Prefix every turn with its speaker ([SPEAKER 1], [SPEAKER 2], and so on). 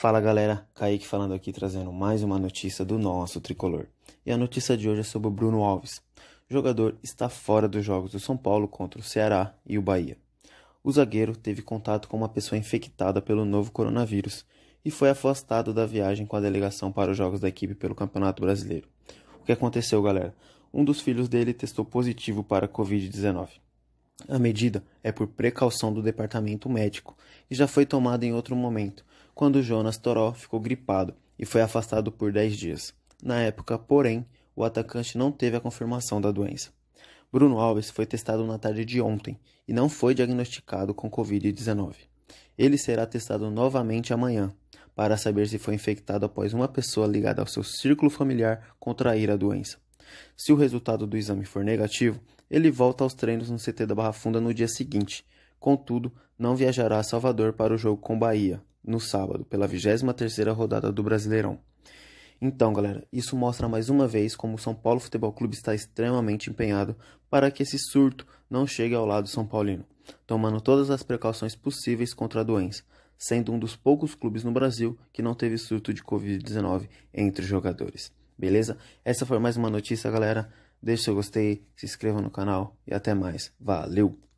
[SPEAKER 1] Fala galera, Kaique falando aqui trazendo mais uma notícia do nosso tricolor. E a notícia de hoje é sobre o Bruno Alves. O jogador está fora dos jogos do São Paulo contra o Ceará e o Bahia. O zagueiro teve contato com uma pessoa infectada pelo novo coronavírus e foi afastado da viagem com a delegação para os jogos da equipe pelo Campeonato Brasileiro. O que aconteceu, galera? Um dos filhos dele testou positivo para Covid-19. A medida é por precaução do departamento médico e já foi tomada em outro momento quando Jonas Toró ficou gripado e foi afastado por 10 dias. Na época, porém, o atacante não teve a confirmação da doença. Bruno Alves foi testado na tarde de ontem e não foi diagnosticado com Covid-19. Ele será testado novamente amanhã para saber se foi infectado após uma pessoa ligada ao seu círculo familiar contrair a doença. Se o resultado do exame for negativo, ele volta aos treinos no CT da Barra Funda no dia seguinte. Contudo, não viajará a Salvador para o jogo com Bahia, no sábado, pela 23ª rodada do Brasileirão. Então, galera, isso mostra mais uma vez como o São Paulo Futebol Clube está extremamente empenhado para que esse surto não chegue ao lado são paulino, tomando todas as precauções possíveis contra a doença, sendo um dos poucos clubes no Brasil que não teve surto de Covid-19 entre os jogadores. Beleza? Essa foi mais uma notícia, galera. Deixe seu gostei, se inscreva no canal e até mais. Valeu!